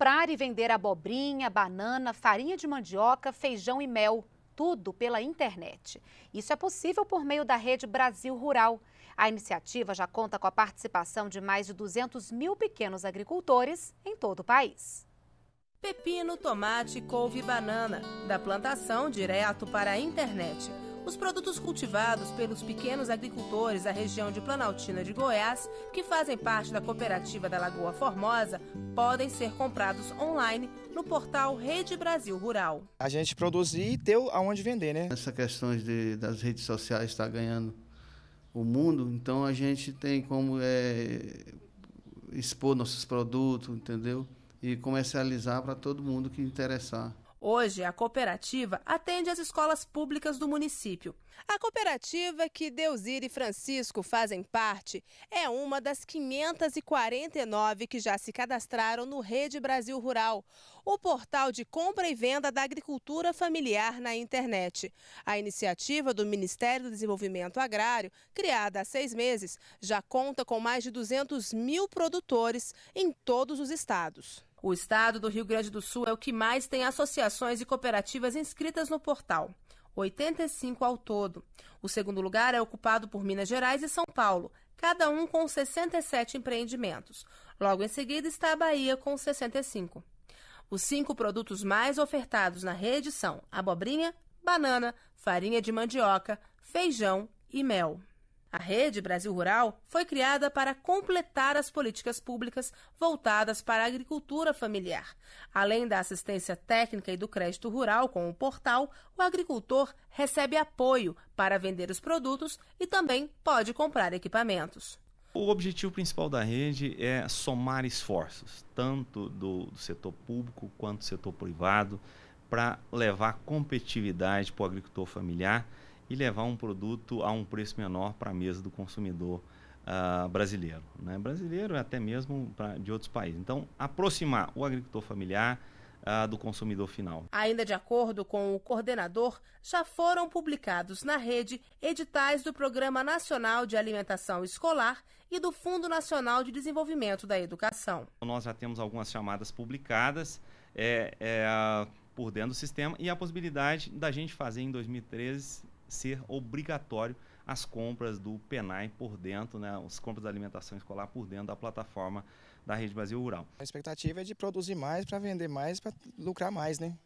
comprar e vender abobrinha, banana, farinha de mandioca, feijão e mel, tudo pela internet. Isso é possível por meio da rede Brasil Rural. A iniciativa já conta com a participação de mais de 200 mil pequenos agricultores em todo o país. Pepino, tomate, couve e banana, da plantação direto para a internet. Os produtos cultivados pelos pequenos agricultores da região de Planaltina de Goiás, que fazem parte da cooperativa da Lagoa Formosa, podem ser comprados online no portal Rede Brasil Rural. A gente produzir e ter aonde vender, né? Essa questão de, das redes sociais está ganhando o mundo, então a gente tem como é, expor nossos produtos, entendeu? e comercializar para todo mundo que interessar. Hoje, a cooperativa atende as escolas públicas do município. A cooperativa que Deusir e Francisco fazem parte é uma das 549 que já se cadastraram no Rede Brasil Rural, o portal de compra e venda da agricultura familiar na internet. A iniciativa do Ministério do Desenvolvimento Agrário, criada há seis meses, já conta com mais de 200 mil produtores em todos os estados. O estado do Rio Grande do Sul é o que mais tem associações e cooperativas inscritas no portal. 85 ao todo. O segundo lugar é ocupado por Minas Gerais e São Paulo, cada um com 67 empreendimentos. Logo em seguida está a Bahia, com 65. Os cinco produtos mais ofertados na rede são abobrinha, banana, farinha de mandioca, feijão e mel. A Rede Brasil Rural foi criada para completar as políticas públicas voltadas para a agricultura familiar. Além da assistência técnica e do crédito rural com o portal, o agricultor recebe apoio para vender os produtos e também pode comprar equipamentos. O objetivo principal da rede é somar esforços, tanto do, do setor público quanto do setor privado, para levar competitividade para o agricultor familiar e levar um produto a um preço menor para a mesa do consumidor uh, brasileiro. Né? Brasileiro até mesmo pra, de outros países. Então, aproximar o agricultor familiar uh, do consumidor final. Ainda de acordo com o coordenador, já foram publicados na rede editais do Programa Nacional de Alimentação Escolar e do Fundo Nacional de Desenvolvimento da Educação. Nós já temos algumas chamadas publicadas. É, é, por dentro do sistema e a possibilidade da gente fazer em 2013 ser obrigatório as compras do PENAI por dentro, né, as compras da alimentação escolar por dentro da plataforma da Rede Brasil Rural. A expectativa é de produzir mais para vender mais, para lucrar mais, né?